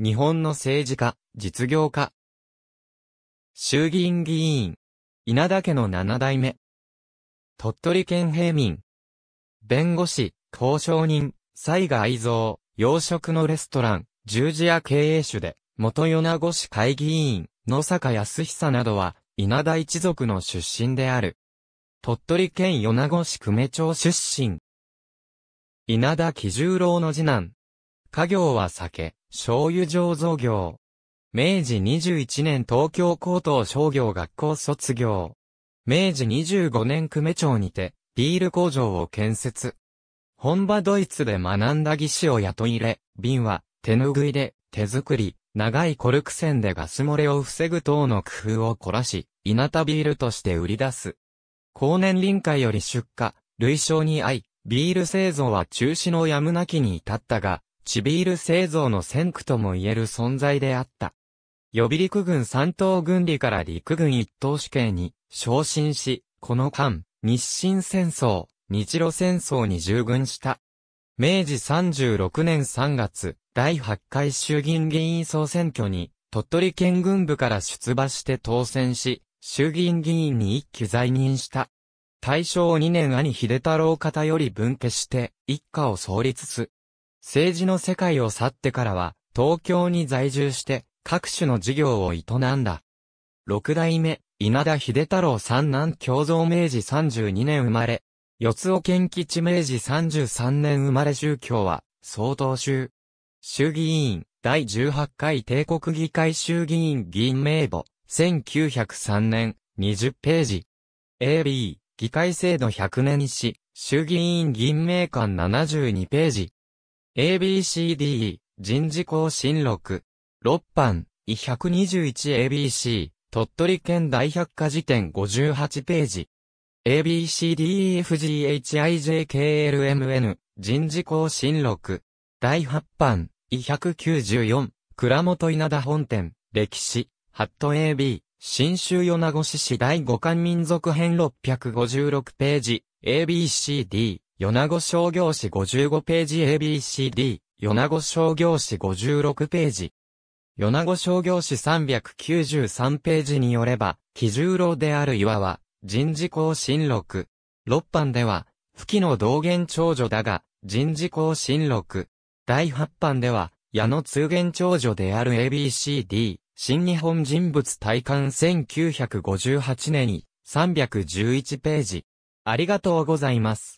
日本の政治家、実業家。衆議院議員。稲田家の七代目。鳥取県平民。弁護士、交渉人、西賀愛蔵、洋食のレストラン、十字屋経営主で、元米子市会議員、野坂康久などは、稲田一族の出身である。鳥取県米子市久米町出身。稲田喜十郎の次男。家業は酒。醤油醸造業。明治21年東京高等商業学校卒業。明治25年久米町にて、ビール工場を建設。本場ドイツで学んだ技師を雇い入れ、瓶は手拭いで手作り、長いコルク栓でガス漏れを防ぐ等の工夫を凝らし、稲田ビールとして売り出す。後年臨海より出荷、類焼に合い、ビール製造は中止のやむなきに至ったが、地ビール製造の先駆とも言える存在であった。予備陸軍三等軍理から陸軍一等主刑に昇進し、この間、日清戦争、日露戦争に従軍した。明治36年3月、第8回衆議院議員総選挙に、鳥取県軍部から出馬して当選し、衆議院議員に一期在任した。大正2年兄秀太郎方より分家して、一家を創立す。政治の世界を去ってからは、東京に在住して、各種の事業を営んだ。六代目、稲田秀太郎三男共造明治32年生まれ、四尾健吉明治33年生まれ宗教は、総統州。衆議院、第18回帝国議会衆議院議員名簿、1903年、20ページ。AB、議会制度100年史、衆議院議員名七72ページ。ABCDE、人事更新録。6版、E121ABC、鳥取県大百科事典58ページ。ABCDEFGHIJKLMN、人事更新録。第8版、E194、倉本稲田本店、歴史、ハット AB、新州米子市市第五巻民族編656ページ、ABCD。米子商業誌55ページ ABCD、米子商業誌56ページ。米子商業誌393ページによれば、基重楼である岩は、人事更新録。六版では、吹きの道元長女だが、人事更新録。第八版では、矢野通元長女である ABCD、新日本人物体感1958年に311ページ。ありがとうございます。